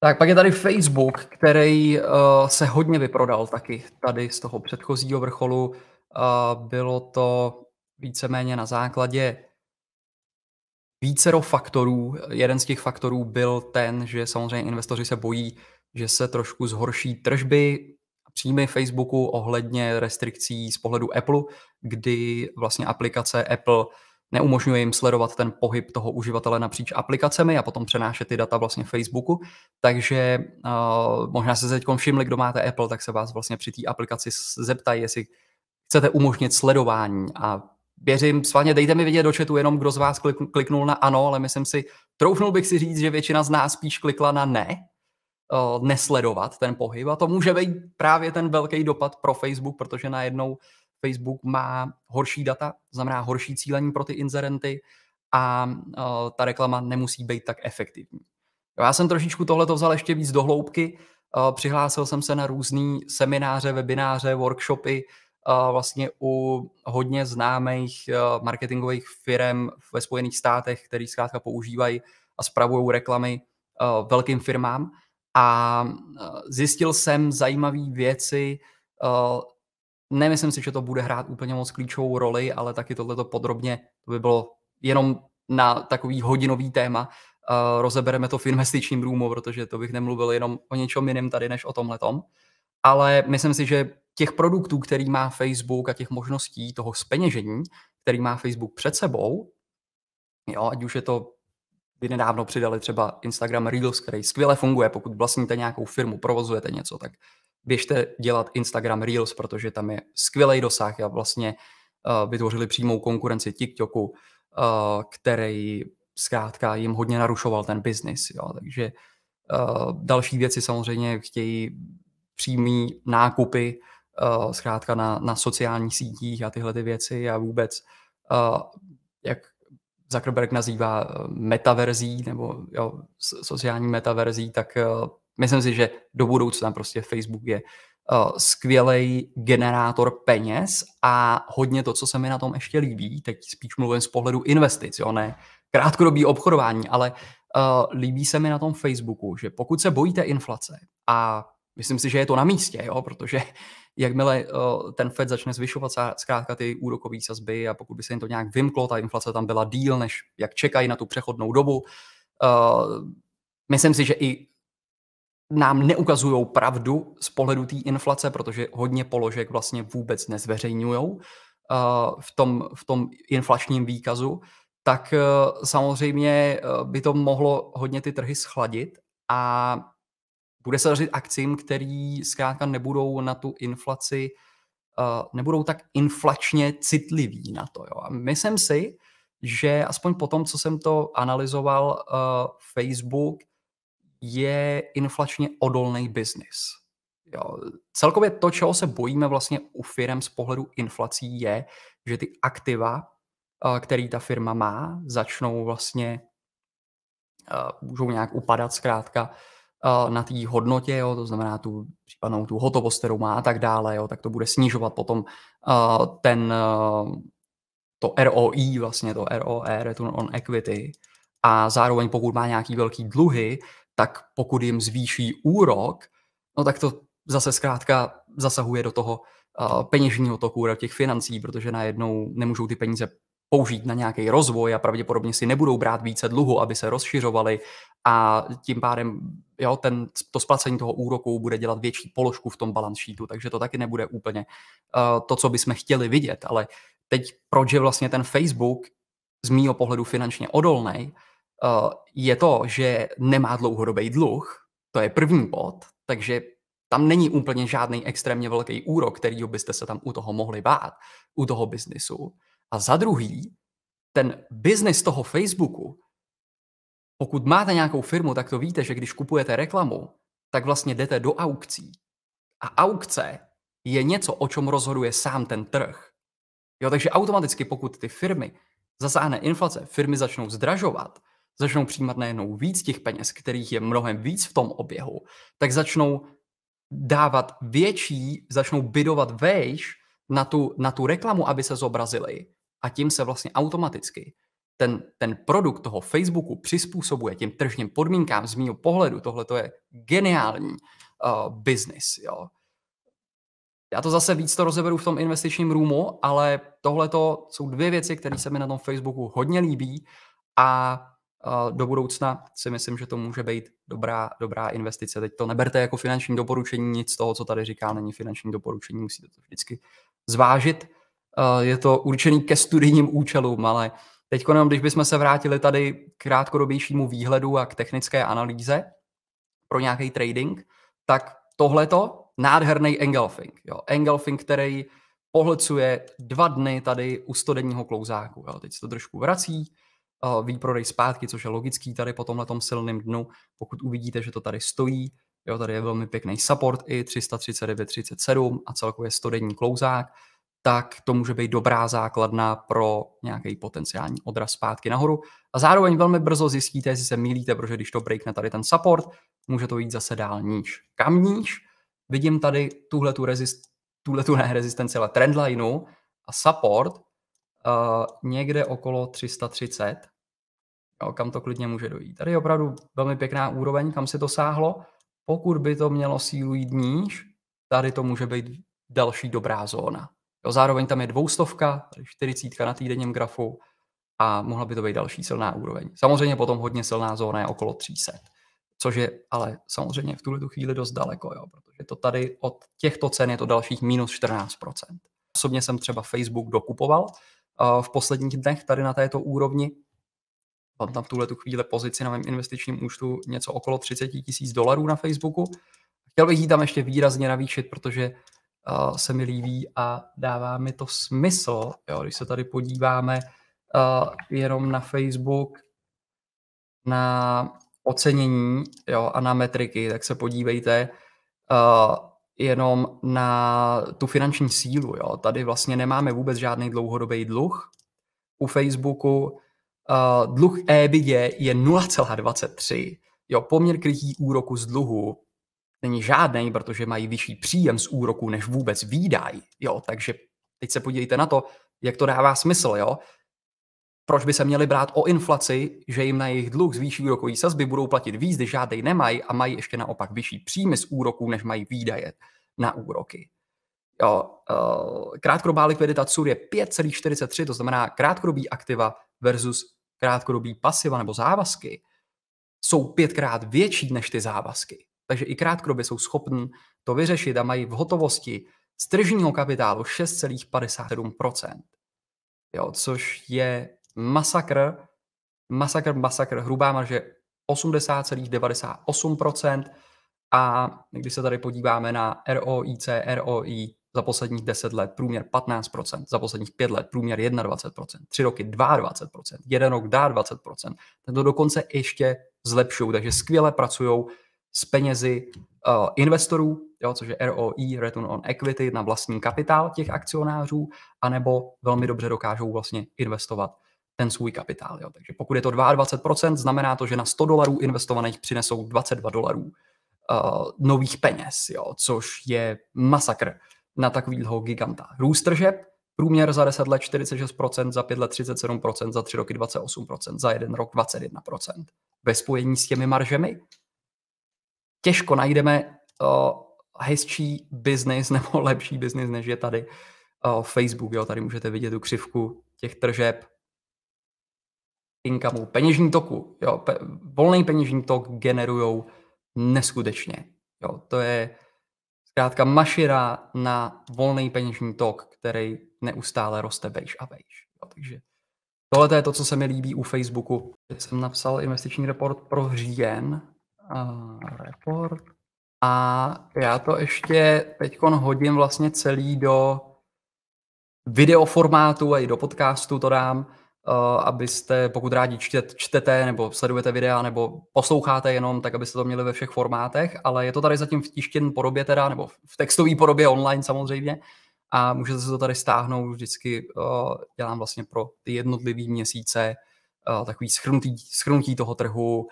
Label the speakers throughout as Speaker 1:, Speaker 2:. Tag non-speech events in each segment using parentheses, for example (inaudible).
Speaker 1: Tak pak je tady Facebook, který uh, se hodně vyprodal taky tady z toho předchozího vrcholu. Uh, bylo to víceméně na základě vícero faktorů. Jeden z těch faktorů byl ten, že samozřejmě investoři se bojí, že se trošku zhorší tržby a příjmy Facebooku ohledně restrikcí z pohledu Apple, kdy vlastně aplikace Apple neumožňuje jim sledovat ten pohyb toho uživatele napříč aplikacemi a potom přenášet ty data vlastně Facebooku. Takže uh, možná se teď všimli, kdo máte Apple, tak se vás vlastně při té aplikaci zeptají, jestli chcete umožnit sledování a Věřím, svaně dejte mi vidět do chatu jenom, kdo z vás kliknul na ano, ale myslím si, troufnul bych si říct, že většina z nás spíš klikla na ne, eh, nesledovat ten pohyb a to může být právě ten velký dopad pro Facebook, protože najednou Facebook má horší data, znamená horší cílení pro ty inzerenty a eh, ta reklama nemusí být tak efektivní. Já jsem trošičku tohle to vzal ještě víc do hloubky. Eh, přihlásil jsem se na různé semináře, webináře, workshopy eh, vlastně u hodně známých marketingových firm ve Spojených státech, který zkrátka používají a spravují reklamy velkým firmám. A zjistil jsem zajímavé věci Nemyslím si, že to bude hrát úplně moc klíčovou roli, ale taky tohleto podrobně, to by bylo jenom na takový hodinový téma. Uh, rozebereme to v investičním růmu, protože to bych nemluvil jenom o něčem jiném tady než o tomhle. Ale myslím si, že těch produktů, který má Facebook a těch možností toho speněžení, který má Facebook před sebou, jo, ať už je to vy nedávno přidali třeba Instagram Reels, který skvěle funguje, pokud vlastníte nějakou firmu, provozujete něco, tak běžte dělat Instagram Reels, protože tam je skvělý dosah a vlastně eh, vytvořili přímou konkurenci TikToku, eh, který zkrátka jim hodně narušoval ten biznis. Takže eh, další věci samozřejmě chtějí přímý nákupy, zkrátka na, na sociálních sítích a tyhle ty věci a vůbec, jak Zuckerberg nazývá metaverzí nebo jo, sociální metaverzí, tak Myslím si, že do budoucna prostě Facebook je uh, eh, skvělý generátor peněz a hodně to, co se mi na tom ještě líbí, teď spíš mluvím z pohledu investic, jo, ne krátkodobý obchodování, ale uh, líbí se mi na tom Facebooku, že pokud se bojíte inflace a myslím si, že je to na místě, jo, protože jakmile uh, ten Fed začne zvyšovat zkrátka ty úrokové sazby a pokud by se jim to nějak vymklo, ta inflace tam byla díl, než jak čekají na tu přechodnou dobu, uh, myslím si, že i nám neukazují pravdu z pohledu té inflace, protože hodně položek vlastně vůbec nezveřejňují uh, eh, v, tom, v tom inflačním výkazu, tak uh, samozřejmě uh, by to mohlo hodně ty trhy schladit a bude se dařit akcím, který zkrátka nebudou na tu inflaci, uh, nebudou tak inflačně citliví na to. Jo. A myslím si, že aspoň po tom, co jsem to analyzoval, uh, Facebook – je inflačně odolný biznis. Celkově to, čeho se bojíme vlastně u firm z pohledu inflací, je, že ty aktiva, eh, který ta firma má, začnou vlastně, eh, můžou nějak upadat zkrátka eh, na té hodnotě, jo, to znamená tu případnou tu hotovost, kterou má a tak dále, jo, tak to bude snižovat potom ten, to ROI, vlastně to ROR, return on equity, a zároveň pokud má nějaký velký dluhy, tak pokud jim zvýší úrok, no tak to zase zkrátka zasahuje do toho peněžního toku, do těch financí, protože najednou nemůžou ty peníze použít na nějaký rozvoj a pravděpodobně si nebudou brát více dluhu, aby se rozšiřovali a tím pádem jo, ten, to splacení toho úroku bude dělat větší položku v tom balance sheetu, takže to taky nebude úplně uh, to, co bychom chtěli vidět, ale teď proč je vlastně ten Facebook z mýho pohledu finančně odolný, Eh, je to, že nemá dlouhodobý dluh, to je první bod, takže tam není úplně žádný extrémně velký úrok, který byste se tam u toho mohli bát, u toho biznisu. A za druhý, ten biznis toho Facebooku, pokud máte nějakou firmu, tak to víte, že když kupujete reklamu, tak vlastně jdete do aukcí. A aukce je něco, o čem rozhoduje sám ten trh. Jo, takže automaticky, pokud ty firmy zasáhne inflace, firmy začnou zdražovat, začnou přijímat najednou víc těch peněz, kterých je mnohem víc v tom oběhu, tak začnou dávat větší, začnou bidovat vejš na tu, na tu reklamu, aby se zobrazili. A tím se vlastně automaticky ten, ten produkt toho Facebooku přizpůsobuje těm tržním podmínkám z mýho pohledu. Tohle to je geniální uh, biznis. Já to zase víc to rozeberu v tom investičním růmu, ale tohle to jsou dvě věci, které se mi na tom Facebooku hodně líbí a do budoucna si myslím, že to může být dobrá, dobrá investice. Teď to neberte jako finanční doporučení, nic z toho, co tady říká, není finanční doporučení, musíte to vždycky zvážit. Je to určený ke studijním účelům, ale teď, jenom když bychom se vrátili tady k krátkodobějšímu výhledu a k technické analýze pro nějaký trading, tak tohleto, nádherný engulfing. Jo. Engulfing, který pohlcuje dva dny tady u 100 klouzáku. Jo. Teď se to trošku vrací, Eh, výprodej zpátky, což je logický tady po tomhle silném dnu, pokud uvidíte, že to tady stojí, jo, tady je velmi pěkný support i 339,37 a celkově 100 denní klouzák, tak to může být dobrá základna pro nějaký potenciální odraz zpátky nahoru. A zároveň velmi brzo zjistíte, jestli se mýlíte, protože když to breakne tady ten support, může to jít zase dál níž. Kam níž? Vidím tady tuhle tu rezist, tu ne rezistenci, ale trendlineu a support, uh, někde okolo 330, jo, kam to klidně může dojít. Tady je opravdu velmi pěkná úroveň, kam se to sáhlo. Pokud by to mělo sílu jít níž, tady to může být další dobrá zóna. Jo, zároveň tam je dvoustovka, 40 na týdenním grafu a mohla by to být další silná úroveň. Samozřejmě potom hodně silná zóna je okolo 300, což je ale samozřejmě v tuhle tu chvíli dost daleko, jo, protože to tady od těchto cen je to dalších minus 14%. Osobně jsem třeba Facebook dokupoval, Eh, v posledních dnech tady na této úrovni. Mám tam v tuhle tu chvíli pozici na mém investičním účtu něco okolo 30 tisíc dolarů na Facebooku. Chtěl bych ji tam ještě výrazně navýšit, protože uh, se mi líbí a dává mi to smysl. Jo, když se tady podíváme uh, jenom na Facebook, na ocenění jo, a na metriky, tak se podívejte. Uh, jenom na tu finanční sílu. Jo. Tady vlastně nemáme vůbec žádný dlouhodobý dluh. U Facebooku uh, dluh EBITDA je 0,23. Jo, poměr krytí úroku z dluhu není žádný, protože mají vyšší příjem z úroku než vůbec výdaj. Jo, takže teď se podívejte na to, jak to dává smysl. Jo. Proč by se měli brát o inflaci, že jim na jejich dluh z úrokový úrokové sazby budou platit víc, když žádnej nemají a mají ještě naopak vyšší příjmy z úroků, než mají výdaje na úroky. Jo, eh, krátkodobá likvidita CUR je 5,43, to znamená krátkodobý aktiva versus krátkodobý pasiva nebo závazky jsou pětkrát větší než ty závazky. Takže i krátkodobě jsou schopni to vyřešit a mají v hotovosti z tržního kapitálu 6,57%. Jo, což je masakr, masakr, masakr, hrubá marže 80,98% a když se tady podíváme na ROIC, ROI za posledních 10 let průměr 15%, za posledních 5 let průměr 21%, 3 roky 22%, jeden rok dá 20%, to dokonce ještě zlepšují, takže skvěle pracují s penězi uh, investorů, jo, což je ROI, Return on Equity, na vlastní kapitál těch akcionářů, anebo velmi dobře dokážou vlastně investovat ten svůj kapitál. Jo. Takže pokud je to 22%, znamená to, že na 100 dolarů investovaných přinesou 22 dolarů uh, nových peněz, jo, což je masakr na takovýho giganta. Růst tržeb, průměr za 10 let 46%, za 5 let 37%, za 3 roky 28%, za 1 rok 21%. Ve spojení s těmi maržemi těžko najdeme uh, hezčí biznis (laughs) nebo lepší biznis, než je tady uh, Facebook. Jo. Tady můžete vidět tu křivku těch tržeb inkamu, peněžní toku. Jo, pe, volný peněžní tok generují neskutečně. Jo, to je zkrátka mašira na volný peněžní tok, který neustále roste vejš a vejš. Jo, takže tohle je to, co se mi líbí u Facebooku. Teď jsem napsal investiční report pro říjen. Uh, report. A já to ještě teď hodím vlastně celý do videoformátu a i do podcastu to dám Eh, abyste, pokud rádi čtete, čtete nebo sledujete videa nebo posloucháte jenom, tak abyste to měli ve všech formátech, ale je to tady zatím v tištěn podobě teda, nebo v textové podobě online samozřejmě a můžete se to tady stáhnout, vždycky eh, dělám vlastně pro ty jednotlivý měsíce eh, takový schrnutí, schrnutí toho trhu,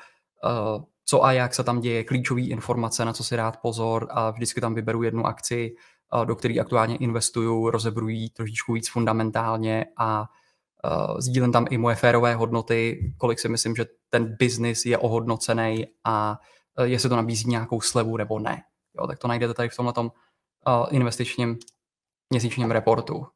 Speaker 1: co a jak se tam děje, klíčové informace, na co si rád pozor a vždycky tam vyberu jednu akci, do které aktuálně investuju, rozebruji trošičku víc fundamentálně a Uh, sdílím tam i moje férové hodnoty, kolik si myslím, že ten biznis je ohodnocený a uh, jestli to nabízí nějakou slevu nebo ne. Jo, tak to najdete tady v tomhle uh, eh, investičním měsíčním reportu.